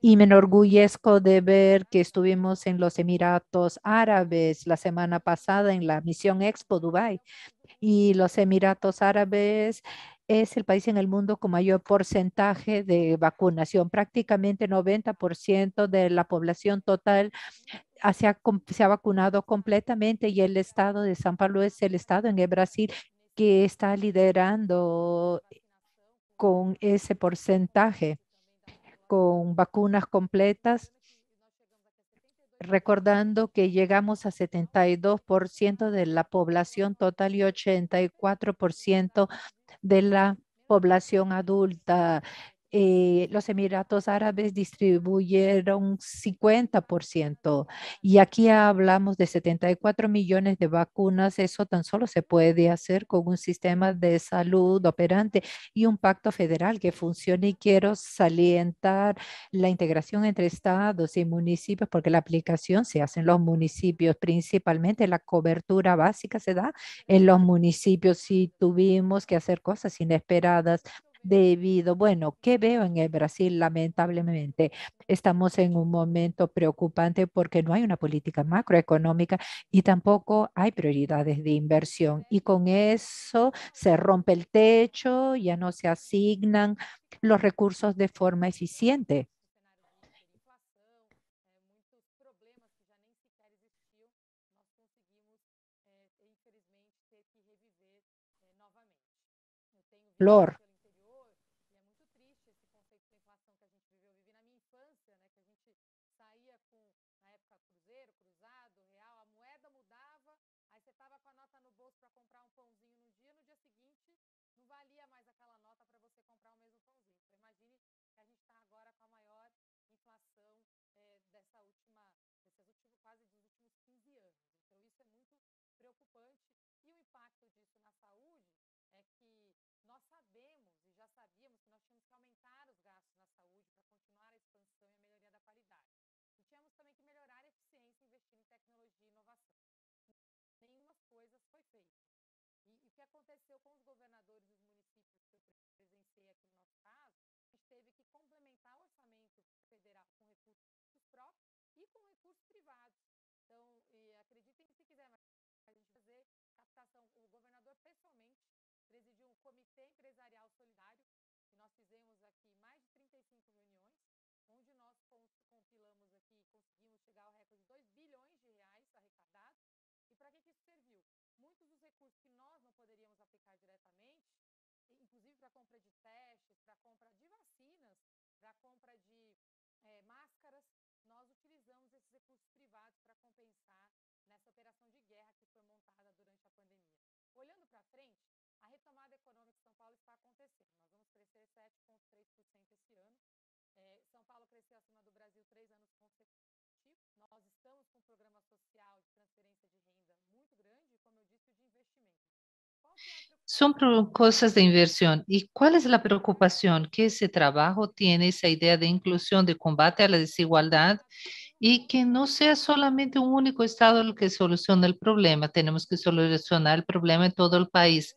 Y me enorgullezco de ver que estuvimos en los Emiratos Árabes la semana pasada en la misión Expo Dubai y los Emiratos Árabes es el país en el mundo con mayor porcentaje de vacunación. Prácticamente 90% de la población total se ha, vacunado completamente y el estado de San Pablo es el estado en el Brasil que está liderando con ese porcentaje, con vacunas completas recordando que llegamos a 72% de la población total y 84% de la población adulta eh, los Emiratos Árabes distribuyeron 50% y aquí hablamos de 74 millones de vacunas. Eso tan solo se puede hacer con un sistema de salud operante y un pacto federal que funcione. Y quiero salientar la integración entre estados y municipios porque la aplicación se hace en los municipios. Principalmente la cobertura básica se da en los municipios si tuvimos que hacer cosas inesperadas debido. Bueno, ¿qué veo en el Brasil? Lamentablemente, estamos en un momento preocupante porque no hay una política macroeconómica y tampoco hay prioridades de inversión. Y con eso se rompe el techo, ya no se asignan los recursos de forma eficiente. Flor, impacto disso na saúde é que nós sabemos e já sabíamos que nós tínhamos que aumentar os gastos na saúde para continuar a expansão e a melhoria da qualidade. E tínhamos também que melhorar a eficiência investir em tecnologia e inovação. Nenhuma coisa foi feita. E, e o que aconteceu com os governadores dos municípios que eu presenciei aqui no nosso caso, a gente teve que complementar o orçamento federal com recursos próprios e com recursos privados. Então, acreditem se quiser, mas o governador pessoalmente presidiu um comitê empresarial solidário e nós fizemos aqui mais de 35 reuniões, onde nós compilamos aqui, conseguimos chegar ao recorde de 2 bilhões de reais arrecadados. E para que, que isso serviu? Muitos dos recursos que nós não poderíamos aplicar diretamente, inclusive para compra de testes, para compra de vacinas, para compra de é, máscaras, nós utilizamos esses recursos privados para compensar nessa operação de guerra que foi montada durante a pandemia. Olhando para frente, a retomada econômica de São Paulo está acontecendo. Nós vamos crescer 7,3% esse ano. É, São Paulo cresceu acima do Brasil três anos consecutivos. Nós estamos com um programa social de transferência de renda muito grande, como eu disse, de investimento. É Son cosas de inversión. ¿Y cuál es la preocupación que esse trabalho, tem essa ideia de inclusão, de combate à desigualdade? y que no sea solamente un único estado el que solucione el problema. Tenemos que solucionar el problema en todo el país.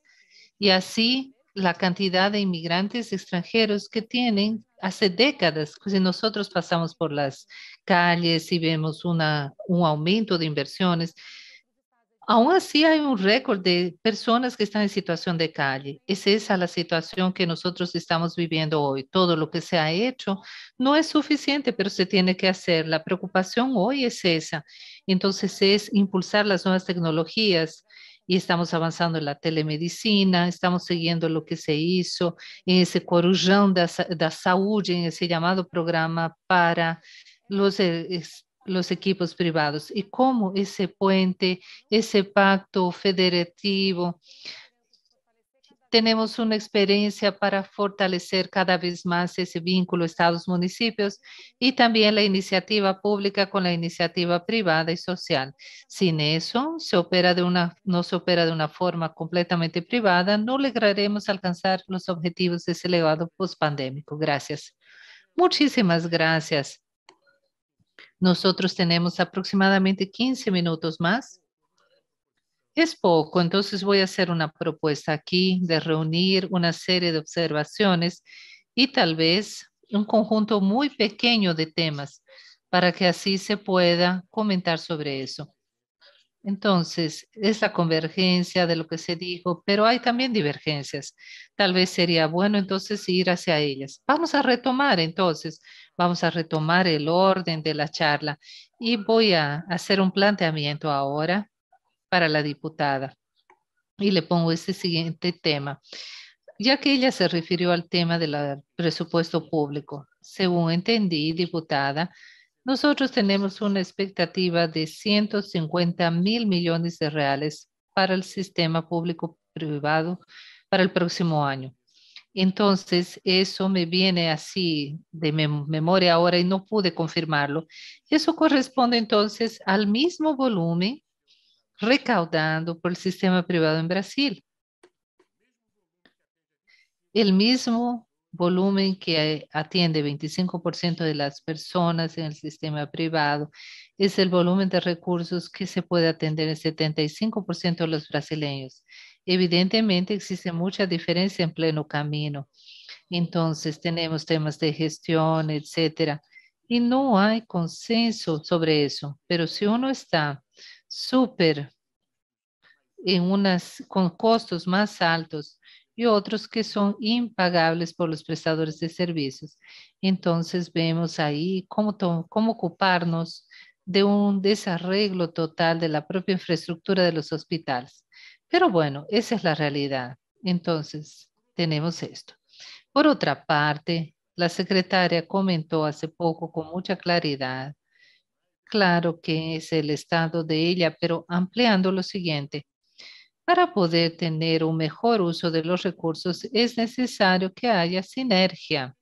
Y así la cantidad de inmigrantes extranjeros que tienen hace décadas, pues, si nosotros pasamos por las calles y vemos un aumento de inversiones, Aún así hay un récord de personas que están en situación de calle. Esa Es la situación que nosotros estamos viviendo hoy. Todo lo que se ha hecho no es suficiente, pero se tiene que hacer. La preocupación hoy es esa. Entonces es impulsar las nuevas tecnologías y estamos avanzando en la telemedicina, estamos siguiendo lo que se hizo en ese corujón de la salud, en ese llamado programa para los eh, los equipos privados y cómo ese puente, ese pacto federativo, tenemos una experiencia para fortalecer cada vez más ese vínculo estados-municipios y también la iniciativa pública con la iniciativa privada y social. Sin eso, se opera de una, no se opera de una forma completamente privada, no lograremos alcanzar los objetivos de ese legado pospandémico. Gracias. Muchísimas gracias. Nosotros tenemos aproximadamente 15 minutos más. Es poco, entonces voy a hacer una propuesta aquí de reunir una serie de observaciones y tal vez un conjunto muy pequeño de temas para que así se pueda comentar sobre eso. Entonces, es la convergencia de lo que se dijo, pero hay también divergencias. Tal vez sería bueno entonces ir hacia ellas. Vamos a retomar entonces Vamos a retomar el orden de la charla y voy a hacer un planteamiento ahora para la diputada. Y le pongo este siguiente tema. Ya que ella se refirió al tema del presupuesto público, según entendí, diputada, nosotros tenemos una expectativa de 150 mil millones de reales para el sistema público privado para el próximo año. Entonces, eso me viene así de memoria ahora y no pude confirmarlo. Eso corresponde entonces al mismo volumen recaudando por el sistema privado en Brasil. El mismo volumen que atiende 25% de las personas en el sistema privado es el volumen de recursos que se puede atender el 75% de los brasileños. Evidentemente existe mucha diferencia en pleno camino. Entonces tenemos temas de gestión, etcétera. Y no hay consenso sobre eso. Pero si uno está súper en unas con costos más altos y otros que son impagables por los prestadores de servicios. Entonces vemos ahí cómo, cómo ocuparnos de un desarreglo total de la propia infraestructura de los hospitales. Pero bueno, esa es la realidad. Entonces, tenemos esto. Por otra parte, la secretaria comentó hace poco con mucha claridad, claro que es el estado de ella, pero ampliando lo siguiente. Para poder tener un mejor uso de los recursos es necesario que haya sinergia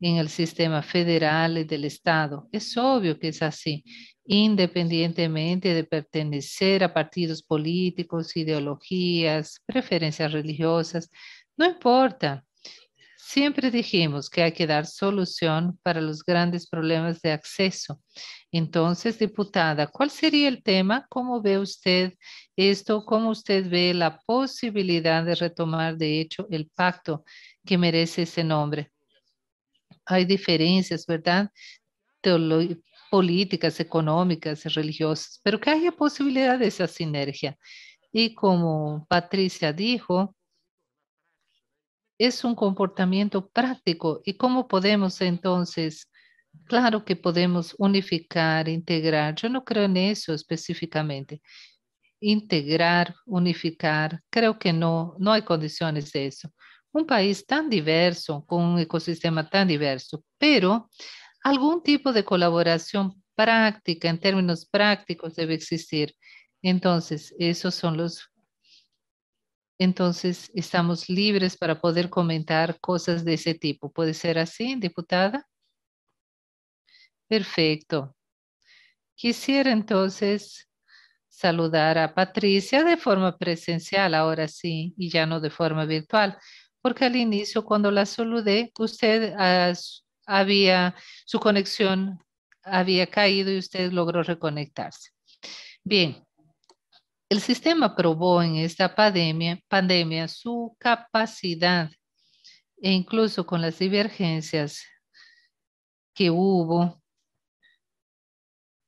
en el sistema federal y del estado. Es obvio que es así independientemente de pertenecer a partidos políticos, ideologías, preferencias religiosas, no importa. Siempre dijimos que hay que dar solución para los grandes problemas de acceso. Entonces, diputada, ¿cuál sería el tema? ¿Cómo ve usted esto? ¿Cómo usted ve la posibilidad de retomar, de hecho, el pacto que merece ese nombre? Hay diferencias, ¿verdad? políticas, económicas religiosas, pero que haya posibilidad de esa sinergia. Y como Patricia dijo, es un comportamiento práctico. ¿Y cómo podemos entonces? Claro que podemos unificar, integrar. Yo no creo en eso específicamente. Integrar, unificar, creo que no, no hay condiciones de eso. Un país tan diverso, con un ecosistema tan diverso, pero algún tipo de colaboración práctica, en términos prácticos, debe existir. Entonces, esos son los... Entonces, estamos libres para poder comentar cosas de ese tipo. ¿Puede ser así, diputada? Perfecto. Quisiera entonces saludar a Patricia de forma presencial ahora sí y ya no de forma virtual, porque al inicio cuando la saludé, usted ah, había, su conexión había caído y usted logró reconectarse. Bien, el sistema probó en esta pandemia, su capacidad e incluso con las divergencias que hubo,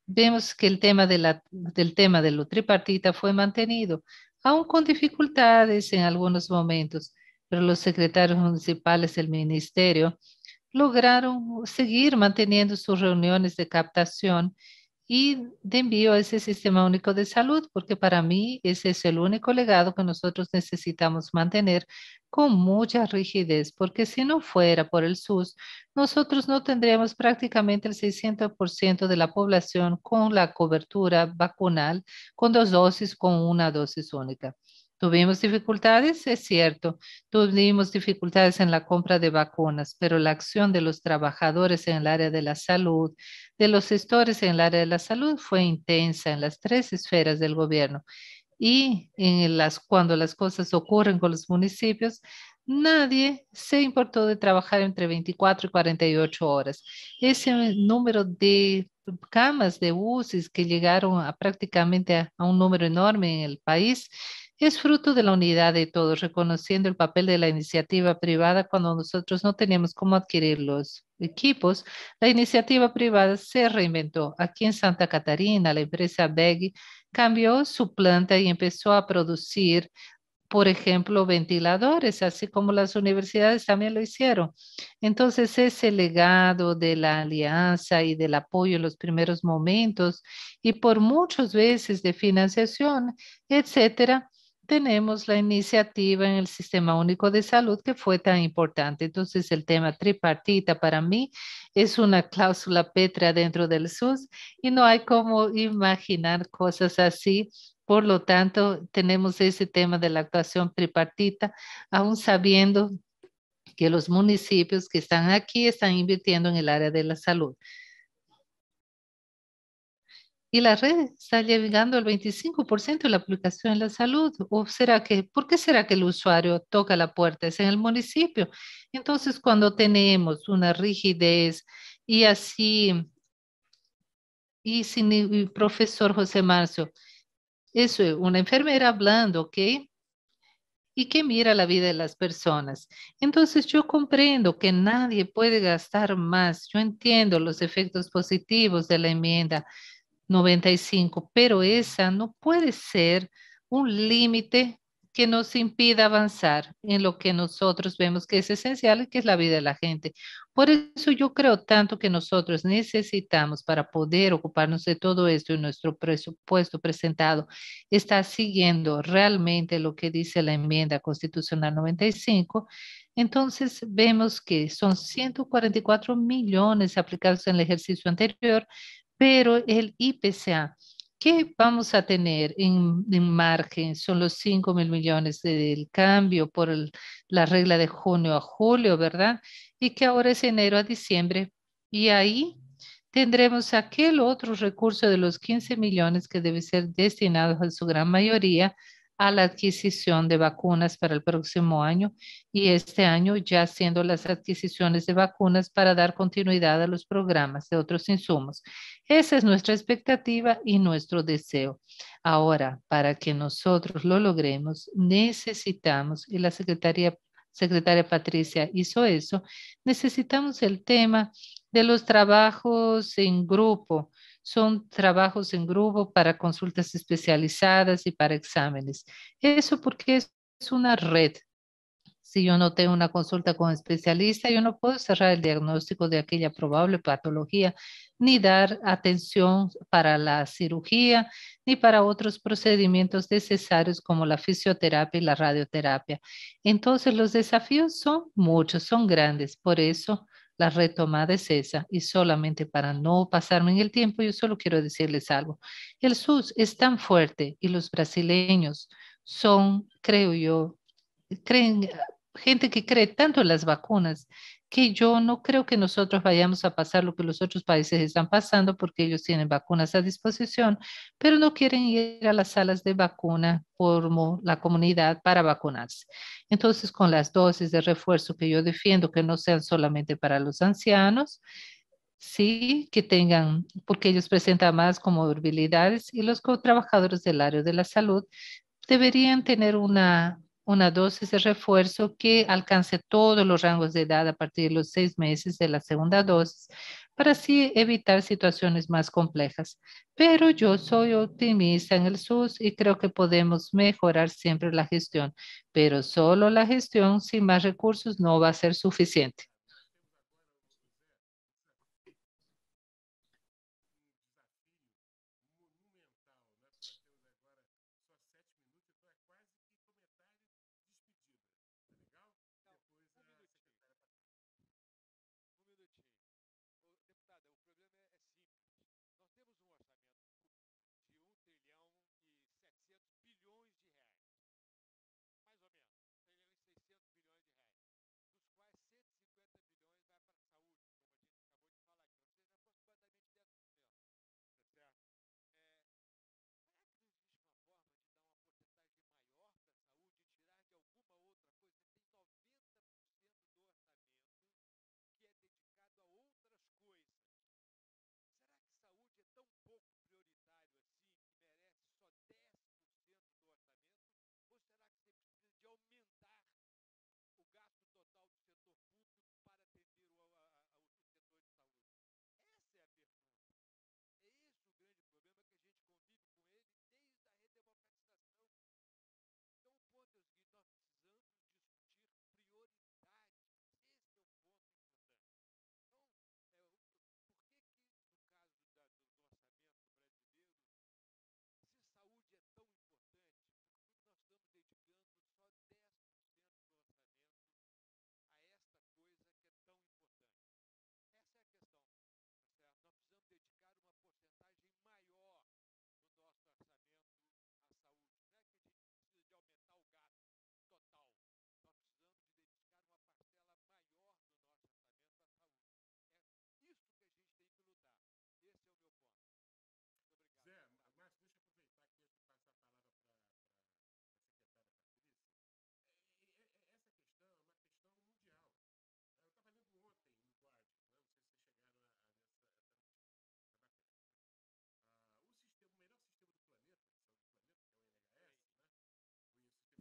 vemos que el tema de, la, del tema de lo tripartita fue mantenido, aún con dificultades en algunos momentos, pero los secretarios municipales del ministerio lograron seguir manteniendo sus reuniones de captación y de envío a ese sistema único de salud, porque para mí ese es el único legado que nosotros necesitamos mantener con mucha rigidez, porque si no fuera por el SUS, nosotros no tendríamos prácticamente el 600% de la población con la cobertura vacunal, con dos dosis, con una dosis única. Tuvimos dificultades, es cierto, tuvimos dificultades en la compra de vacunas, pero la acción de los trabajadores en el área de la salud, de los gestores en el área de la salud fue intensa en las tres esferas del gobierno. Y en las, cuando las cosas ocurren con los municipios, nadie se importó de trabajar entre 24 y 48 horas. Ese número de camas de buses que llegaron a prácticamente a un número enorme en el país es fruto de la unidad de todos, reconociendo el papel de la iniciativa privada cuando nosotros no teníamos cómo adquirir los equipos. La iniciativa privada se reinventó. Aquí en Santa Catarina, la empresa BEG cambió su planta y empezó a producir, por ejemplo, ventiladores, así como las universidades también lo hicieron. Entonces, ese legado de la alianza y del apoyo en los primeros momentos y por muchas veces de financiación, etcétera, tenemos la iniciativa en el Sistema Único de Salud que fue tan importante. Entonces, el tema tripartita para mí es una cláusula petra dentro del SUS y no hay como imaginar cosas así. Por lo tanto, tenemos ese tema de la actuación tripartita, aún sabiendo que los municipios que están aquí están invirtiendo en el área de la salud y la red está llegando al 25% de la aplicación en la salud. ¿O será que, por qué será que el usuario toca la puerta? Es en el municipio. Entonces, cuando tenemos una rigidez y así, y sin el profesor José Marcio, eso es eh, una enfermera hablando, ¿ok? Y que mira la vida de las personas. Entonces yo comprendo que nadie puede gastar más. Yo entiendo los efectos positivos de la enmienda, 95, pero esa no puede ser un límite que nos impida avanzar en lo que nosotros vemos que es esencial y que es la vida de la gente. Por eso yo creo tanto que nosotros necesitamos para poder ocuparnos de todo esto y nuestro presupuesto presentado está siguiendo realmente lo que dice la enmienda constitucional 95. Entonces vemos que son 144 millones aplicados en el ejercicio anterior pero el IPCA, ¿qué vamos a tener en, margen? Son los 5 mil millones del cambio por la regla de junio a julio, ¿verdad? Y que ahora es enero a diciembre. Y ahí tendremos aquel otro recurso de los 15 millones que debe ser destinados a su gran mayoría a la adquisición de vacunas para el próximo año y este año ya haciendo las adquisiciones de vacunas para dar continuidad a los programas de otros insumos. Esa es nuestra expectativa y nuestro deseo. Ahora, para que nosotros lo logremos, necesitamos, y la Secretaría, Secretaria Patricia hizo eso, necesitamos el tema de los trabajos en grupo son trabajos en grupo para consultas especializadas y para exámenes. Eso porque es una red. Si yo no tengo una consulta con especialista, yo no puedo cerrar el diagnóstico de aquella probable patología, ni dar atención para la cirugía, ni para otros procedimientos necesarios como la fisioterapia y la radioterapia. Entonces, los desafíos son muchos, son grandes. Por eso, la retomada es esa y solamente para no pasarme en el tiempo, yo solo quiero decirles algo. El SUS es tan fuerte y los brasileños son, creo yo, creen, gente que cree tanto en las vacunas que yo no creo que nosotros vayamos a pasar lo que los otros países están pasando porque ellos tienen vacunas a disposición, pero no quieren ir a las salas de vacuna por la comunidad para vacunarse. Entonces, con las dosis de refuerzo que yo defiendo, que no sean solamente para los ancianos, sí, que tengan, porque ellos presentan más comorbilidades y los trabajadores del área de la salud deberían tener una una dosis de refuerzo que alcance todos los rangos de edad a partir de los seis meses de la segunda dosis para así evitar situaciones más complejas. Pero yo soy optimista en el SUS y creo que podemos mejorar siempre la gestión, pero solo la gestión sin más recursos no va a ser suficiente.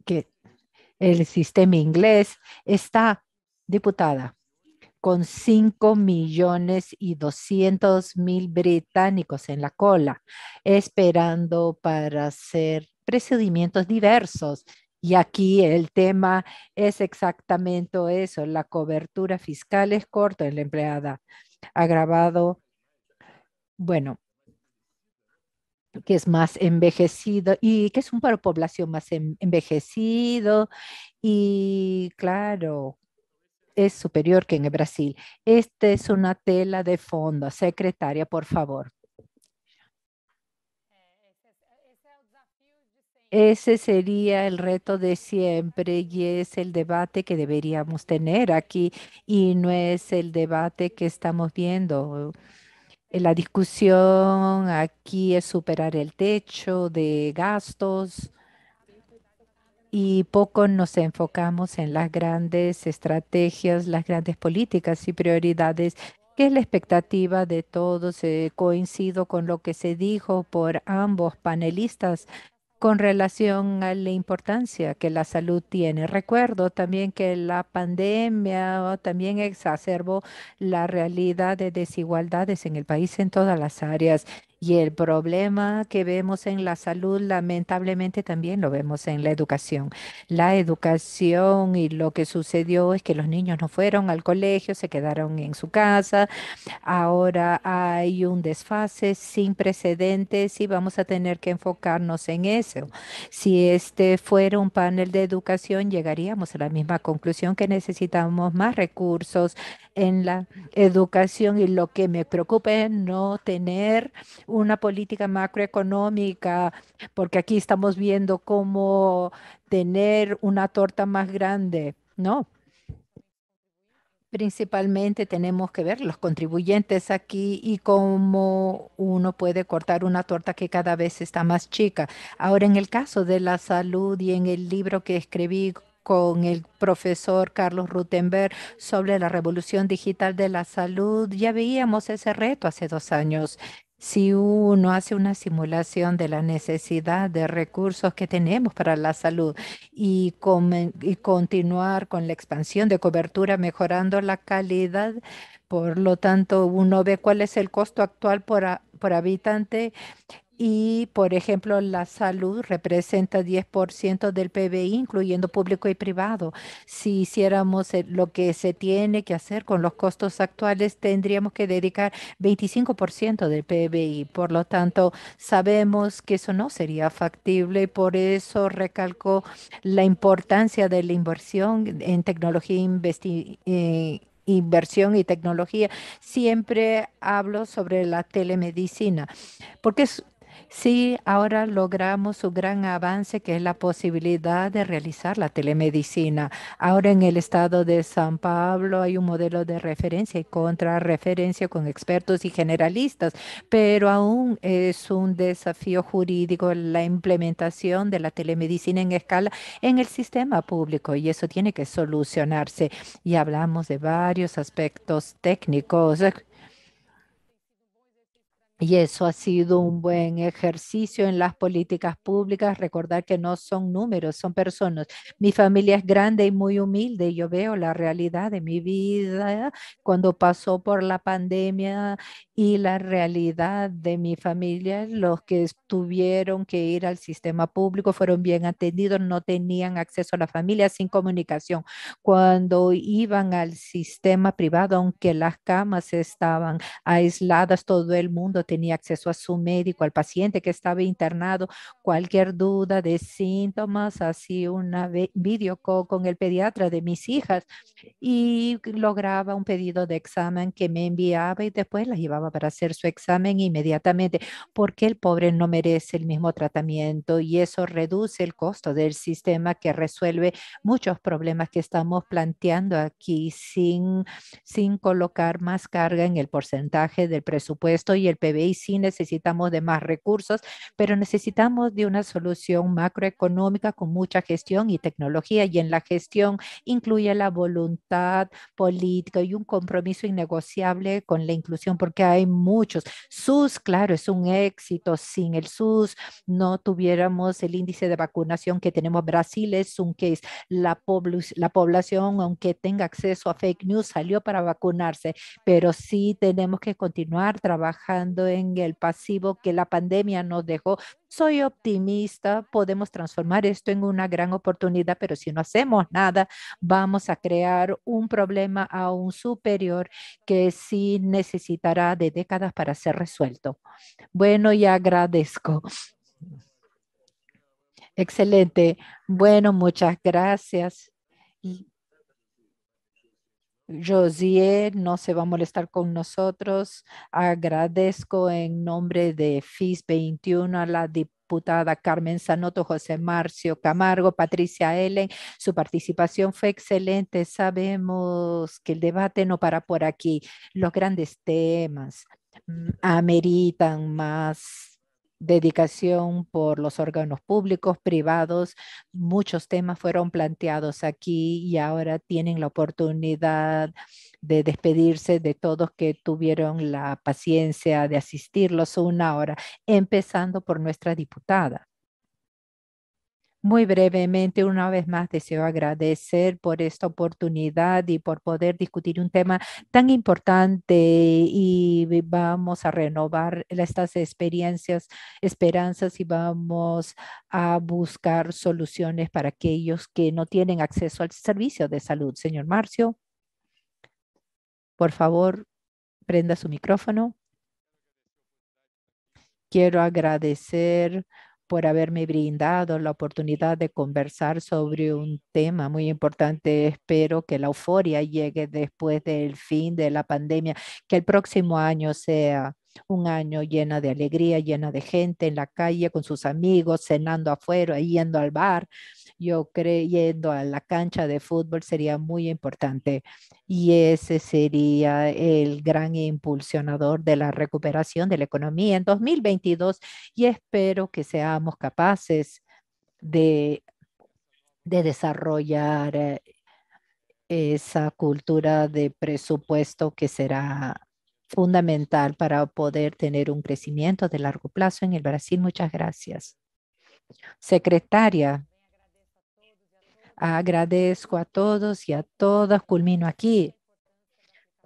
que el sistema inglés está, diputada, con 5 millones y 200 mil británicos en la cola, esperando para hacer procedimientos diversos. Y aquí el tema es exactamente eso, la cobertura fiscal es corta en la empleada, agravado, bueno, que es más envejecido y que es una población más envejecido y claro, es superior que en el Brasil. Esta es una tela de fondo. Secretaria, por favor. Ese sería el reto de siempre y es el debate que deberíamos tener aquí y no es el debate que estamos viendo la discusión aquí es superar el techo de gastos y poco nos enfocamos en las grandes estrategias, las grandes políticas y prioridades, que es la expectativa de todos. Eh, coincido con lo que se dijo por ambos panelistas con relación a la importancia que la salud tiene. Recuerdo también que la pandemia también exacerbó la realidad de desigualdades en el país en todas las áreas. Y el problema que vemos en la salud, lamentablemente, también lo vemos en la educación. La educación y lo que sucedió es que los niños no fueron al colegio, se quedaron en su casa. Ahora hay un desfase sin precedentes y vamos a tener que enfocarnos en eso. Si este fuera un panel de educación, llegaríamos a la misma conclusión que necesitamos más recursos en la educación y lo que me preocupa es no tener una política macroeconómica, porque aquí estamos viendo cómo tener una torta más grande, ¿no? Principalmente tenemos que ver los contribuyentes aquí y cómo uno puede cortar una torta que cada vez está más chica. Ahora, en el caso de la salud y en el libro que escribí con el profesor Carlos Rutenberg sobre la revolución digital de la salud. Ya veíamos ese reto hace dos años. Si uno hace una simulación de la necesidad de recursos que tenemos para la salud y, continuar con la expansión de cobertura, mejorando la calidad, por lo tanto, uno ve cuál es el costo actual por, por habitante y, por ejemplo, la salud representa 10% del PBI, incluyendo público y privado. Si hiciéramos eh, lo que se tiene que hacer con los costos actuales, tendríamos que dedicar 25% del PBI. Por lo tanto, sabemos que eso no sería factible por eso recalco la importancia de la inversión en tecnología eh, inversión y tecnología, siempre hablo sobre la telemedicina, porque es Sí, ahora logramos un gran avance que es la posibilidad de realizar la telemedicina. Ahora en el estado de San Pablo hay un modelo de referencia y contrarreferencia con expertos y generalistas, pero aún es un desafío jurídico la implementación de la telemedicina en escala en el sistema público y eso tiene que solucionarse. Y hablamos de varios aspectos técnicos y eso ha sido un buen ejercicio en las políticas públicas, recordar que no son números, son personas. Mi familia es grande y muy humilde, yo veo la realidad de mi vida cuando pasó por la pandemia y la realidad de mi familia, los que tuvieron que ir al sistema público fueron bien atendidos, no tenían acceso a la familia sin comunicación. Cuando iban al sistema privado, aunque las camas estaban aisladas, todo el mundo tenía acceso a su médico, al paciente que estaba internado, cualquier duda de síntomas, así una videocall con el pediatra de mis hijas y lograba un pedido de examen que me enviaba y después la llevaba para hacer su examen inmediatamente, porque el pobre no merece el mismo tratamiento y eso reduce el costo del sistema que resuelve muchos problemas que estamos planteando aquí sin, sin colocar más carga en el porcentaje del presupuesto y el PB y sí necesitamos de más recursos, pero necesitamos de una solución macroeconómica con mucha gestión y tecnología y en la gestión incluye la voluntad política y un compromiso innegociable con la inclusión porque hay muchos. SUS, claro, es un éxito. Sin el SUS no tuviéramos el índice de vacunación que tenemos. Brasil es un case. La, la población, aunque tenga acceso a fake news, salió para vacunarse, pero sí tenemos que continuar trabajando en el pasivo que la pandemia nos dejó. Soy optimista, podemos transformar esto en una gran oportunidad, pero si no hacemos nada, vamos a crear un problema aún superior que sí necesitará de décadas para ser resuelto. Bueno, y agradezco. Excelente. Bueno, muchas gracias. Josie, no se va a molestar con nosotros. Agradezco en nombre de FIS 21 a la diputada Carmen Sanoto, José Marcio Camargo, Patricia Ellen. Su participación fue excelente. Sabemos que el debate no para por aquí. Los grandes temas mm, ameritan más dedicación por los órganos públicos, privados. Muchos temas fueron planteados aquí y ahora tienen la oportunidad de despedirse de todos que tuvieron la paciencia de asistirlos una hora, empezando por nuestra diputada. Muy brevemente, una vez más, deseo agradecer por esta oportunidad y por poder discutir un tema tan importante y vamos a renovar estas experiencias, esperanzas y vamos a buscar soluciones para aquellos que no tienen acceso al servicio de salud. Señor Marcio, por favor, prenda su micrófono quiero agradecer por haberme brindado la oportunidad de conversar sobre un tema muy importante. Espero que la euforia llegue después del fin de la pandemia, que el próximo año sea un año llena de alegría, llena de gente en la calle con sus amigos, cenando afuera, yendo al bar, yo creyendo a la cancha de fútbol sería muy importante y ese sería el gran impulsionador de la recuperación de la economía en 2022 y espero que seamos capaces de, de desarrollar eh, esa cultura de presupuesto que será fundamental para poder tener un crecimiento de largo plazo en el Brasil. Muchas gracias. Secretaria, agradezco a todos y a todas. Culmino aquí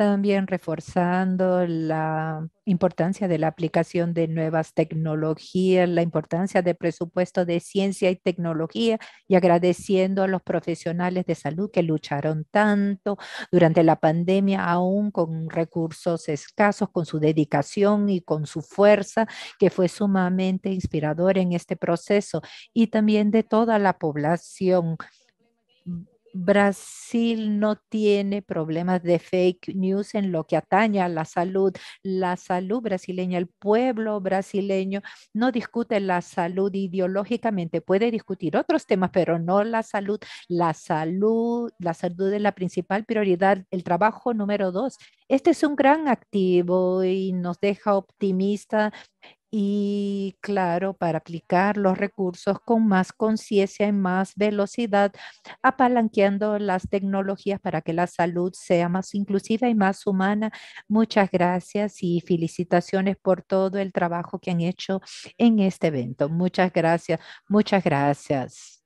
también reforzando la importancia de la aplicación de nuevas tecnologías, la importancia del presupuesto de ciencia y tecnología y agradeciendo a los profesionales de salud que lucharon tanto durante la pandemia, aún con recursos escasos, con su dedicación y con su fuerza, que fue sumamente inspirador en este proceso y también de toda la población Brasil no tiene problemas de fake news en lo que atañe a la salud. La salud brasileña, el pueblo brasileño no discute la salud ideológicamente, puede discutir otros temas, pero no la salud. La salud, la salud es la principal prioridad, el trabajo número dos. Este es un gran activo y nos deja optimistas y claro, para aplicar los recursos con más conciencia y más velocidad, apalanqueando las tecnologías para que la salud sea más inclusiva y más humana. Muchas gracias y felicitaciones por todo el trabajo que han hecho en este evento. Muchas gracias, muchas gracias.